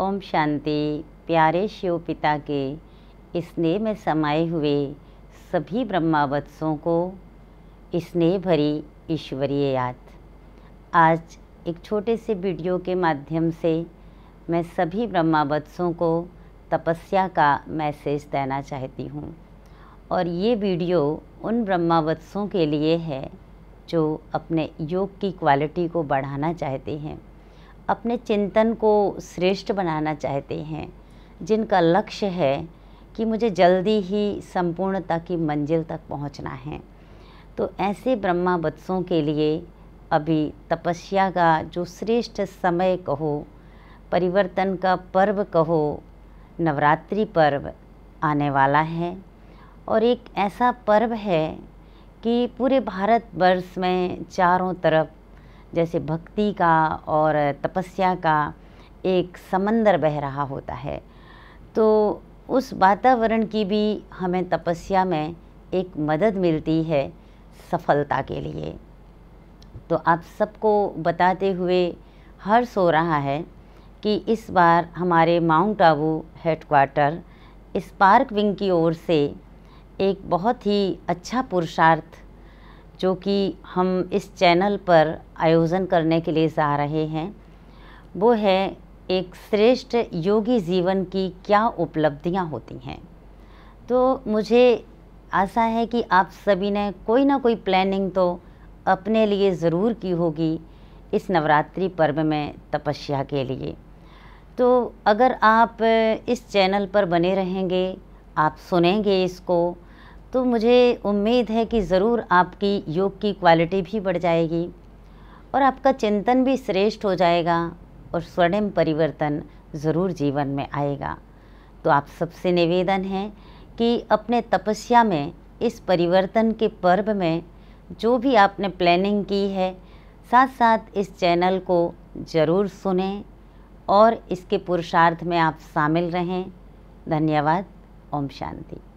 ओम शांति प्यारे शिव पिता के स्नेह में समाये हुए सभी ब्रह्मावत्सों को स्नेह भरी ईश्वरीय याद आज एक छोटे से वीडियो के माध्यम से मैं सभी ब्रह्मावत्सों को तपस्या का मैसेज देना चाहती हूँ और ये वीडियो उन ब्रह्मावत्सों के लिए है जो अपने योग की क्वालिटी को बढ़ाना चाहते हैं अपने चिंतन को श्रेष्ठ बनाना चाहते हैं जिनका लक्ष्य है कि मुझे जल्दी ही संपूर्णता की मंजिल तक पहुंचना है तो ऐसे ब्रह्मा बत्सों के लिए अभी तपस्या का जो श्रेष्ठ समय कहो परिवर्तन का पर्व कहो नवरात्रि पर्व आने वाला है और एक ऐसा पर्व है कि पूरे भारतवर्ष में चारों तरफ जैसे भक्ति का और तपस्या का एक समंदर बह रहा होता है तो उस वातावरण की भी हमें तपस्या में एक मदद मिलती है सफलता के लिए तो आप सबको बताते हुए हर्ष हो रहा है कि इस बार हमारे माउंट आबू हेडक्वार्टर इस पार्क विंग की ओर से एक बहुत ही अच्छा पुरुषार्थ जो कि हम इस चैनल पर आयोजन करने के लिए जा रहे हैं वो है एक श्रेष्ठ योगी जीवन की क्या उपलब्धियां होती हैं तो मुझे आशा है कि आप सभी ने कोई ना कोई प्लानिंग तो अपने लिए ज़रूर की होगी इस नवरात्रि पर्व में तपस्या के लिए तो अगर आप इस चैनल पर बने रहेंगे आप सुनेंगे इसको तो मुझे उम्मीद है कि ज़रूर आपकी योग की क्वालिटी भी बढ़ जाएगी और आपका चिंतन भी श्रेष्ठ हो जाएगा और स्वर्णिम परिवर्तन ज़रूर जीवन में आएगा तो आप सबसे निवेदन है कि अपने तपस्या में इस परिवर्तन के पर्व में जो भी आपने प्लानिंग की है साथ साथ इस चैनल को ज़रूर सुने और इसके पुरुषार्थ में आप शामिल रहें धन्यवाद ओम शांति